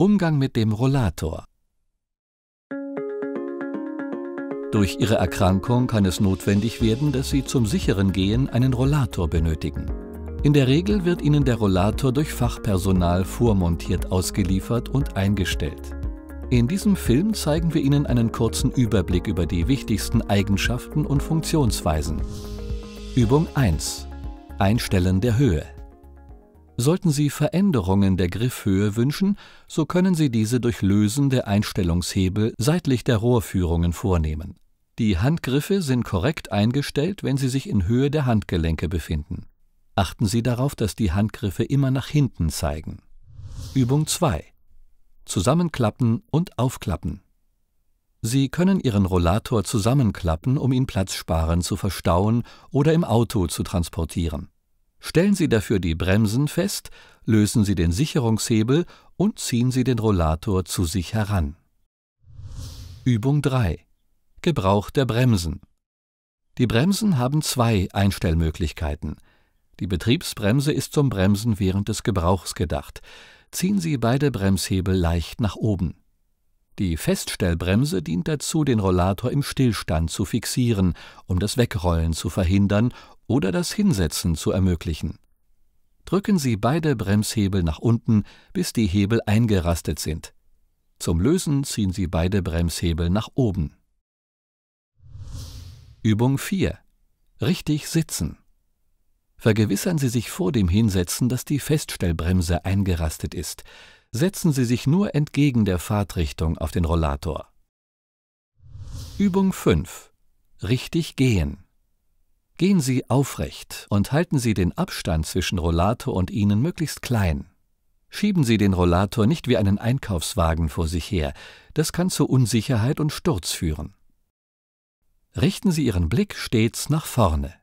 Umgang mit dem Rollator. Durch ihre Erkrankung kann es notwendig werden, dass sie zum sicheren Gehen einen Rollator benötigen. In der Regel wird ihnen der Rollator durch Fachpersonal vormontiert ausgeliefert und eingestellt. In diesem Film zeigen wir Ihnen einen kurzen Überblick über die wichtigsten Eigenschaften und Funktionsweisen. Übung 1. Einstellen der Höhe. Sollten Sie Veränderungen der Griffhöhe wünschen, so können Sie diese durch Lösen der Einstellungshebel seitlich der Rohrführungen vornehmen. Die Handgriffe sind korrekt eingestellt, wenn sie sich in Höhe der Handgelenke befinden. Achten Sie darauf, dass die Handgriffe immer nach hinten zeigen. Übung 2. Zusammenklappen und aufklappen. Sie können Ihren Rollator zusammenklappen, um ihn platzsparend zu verstauen oder im Auto zu transportieren. Stellen Sie dafür die Bremsen fest, lösen Sie den Sicherungshebel und ziehen Sie den Rollator zu sich heran. Übung 3. Gebrauch der Bremsen. Die Bremsen haben zwei Einstellmöglichkeiten. Die Betriebsbremse ist zum Bremsen während des Gebrauchs gedacht. Ziehen Sie beide Bremshebel leicht nach oben. Die Feststellbremse dient dazu, den Rollator im Stillstand zu fixieren, um das Wegrollen zu verhindern oder das Hinsetzen zu ermöglichen. Drücken Sie beide Bremshebel nach unten, bis die Hebel eingerastet sind. Zum Lösen ziehen Sie beide Bremshebel nach oben. Übung 4. Richtig sitzen. Vergewissern Sie sich vor dem Hinsetzen, dass die Feststellbremse eingerastet ist. Setzen Sie sich nur entgegen der Fahrtrichtung auf den Rollator. Übung 5. Richtig gehen. Gehen Sie aufrecht und halten Sie den Abstand zwischen Rollator und Ihnen möglichst klein. Schieben Sie den Rollator nicht wie einen Einkaufswagen vor sich her, das kann zu Unsicherheit und Sturz führen. Richten Sie Ihren Blick stets nach vorne.